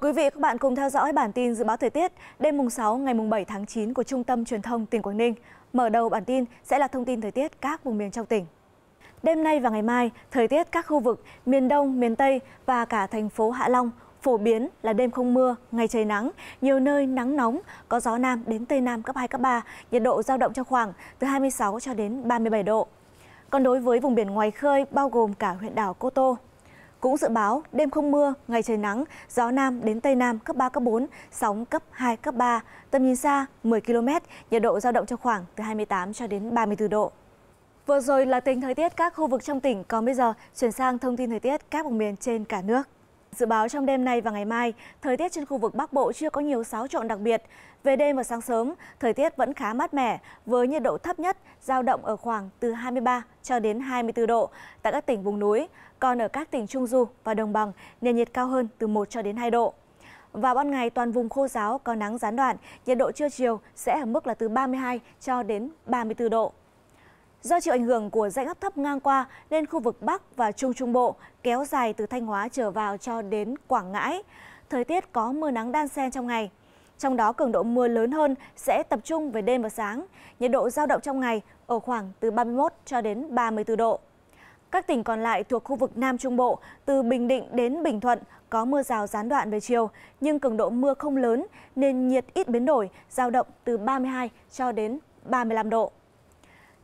Mời quý vị các bạn cùng theo dõi bản tin dự báo thời tiết đêm mùng 6 ngày mùng 7 tháng 9 của Trung tâm Truyền thông tỉnh Quảng Ninh. Mở đầu bản tin sẽ là thông tin thời tiết các vùng miền trong tỉnh. Đêm nay và ngày mai, thời tiết các khu vực miền Đông, miền Tây và cả thành phố Hạ Long phổ biến là đêm không mưa, ngày trời nắng, nhiều nơi nắng nóng, có gió nam đến tây nam cấp 2 cấp 3, nhiệt độ dao động trong khoảng từ 26 cho đến 37 độ. Còn đối với vùng biển ngoài khơi bao gồm cả huyện đảo Cô Tô, cũng dự báo đêm không mưa, ngày trời nắng, gió nam đến tây nam cấp 3 cấp 4, sóng cấp 2 cấp 3, tầm nhìn xa 10 km, nhiệt độ dao động trong khoảng từ 28 cho đến 34 độ. Vừa rồi là tình thời tiết các khu vực trong tỉnh, còn bây giờ chuyển sang thông tin thời tiết các vùng miền trên cả nước. Dự báo trong đêm nay và ngày mai, thời tiết trên khu vực Bắc Bộ chưa có nhiều xáo trộn đặc biệt. Về đêm và sáng sớm, thời tiết vẫn khá mát mẻ với nhiệt độ thấp nhất giao động ở khoảng từ 23 cho đến 24 độ tại các tỉnh vùng núi, còn ở các tỉnh Trung Du và Đồng Bằng nền nhiệt cao hơn từ 1 cho đến 2 độ. Vào ban ngày toàn vùng khô giáo có nắng gián đoạn, nhiệt độ trưa chiều sẽ ở mức là từ 32 cho đến 34 độ. Do chịu ảnh hưởng của dãy áp thấp ngang qua nên khu vực Bắc và Trung Trung Bộ kéo dài từ Thanh Hóa trở vào cho đến Quảng Ngãi. Thời tiết có mưa nắng đan xen trong ngày. Trong đó cường độ mưa lớn hơn sẽ tập trung về đêm và sáng. Nhiệt độ giao động trong ngày ở khoảng từ 31 cho đến 34 độ. Các tỉnh còn lại thuộc khu vực Nam Trung Bộ, từ Bình Định đến Bình Thuận có mưa rào gián đoạn về chiều, nhưng cường độ mưa không lớn nên nhiệt ít biến đổi, giao động từ 32 cho đến 35 độ.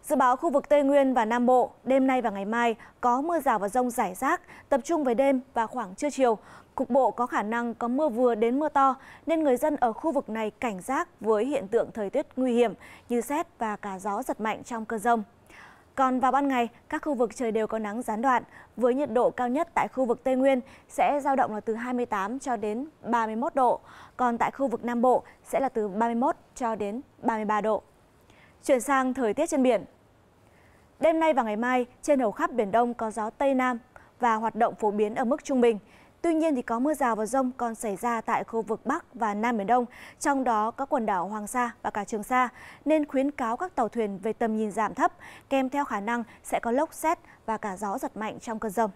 Dự báo khu vực Tây Nguyên và Nam Bộ, đêm nay và ngày mai có mưa rào và rông rải rác, tập trung về đêm và khoảng trưa chiều. Cục bộ có khả năng có mưa vừa đến mưa to, nên người dân ở khu vực này cảnh giác với hiện tượng thời tiết nguy hiểm như xét và cả gió giật mạnh trong cơn rông. Còn vào ban ngày, các khu vực trời đều có nắng gián đoạn, với nhiệt độ cao nhất tại khu vực Tây Nguyên sẽ dao động là từ 28 cho đến 31 độ, còn tại khu vực Nam Bộ sẽ là từ 31 cho đến 33 độ. Chuyển sang thời tiết trên biển. Đêm nay và ngày mai, trên hầu khắp Biển Đông có gió Tây Nam và hoạt động phổ biến ở mức trung bình. Tuy nhiên thì có mưa rào và rông còn xảy ra tại khu vực Bắc và Nam Biển Đông, trong đó có quần đảo Hoàng Sa và cả Trường Sa, nên khuyến cáo các tàu thuyền về tầm nhìn giảm thấp, kèm theo khả năng sẽ có lốc xét và cả gió giật mạnh trong cơn rông.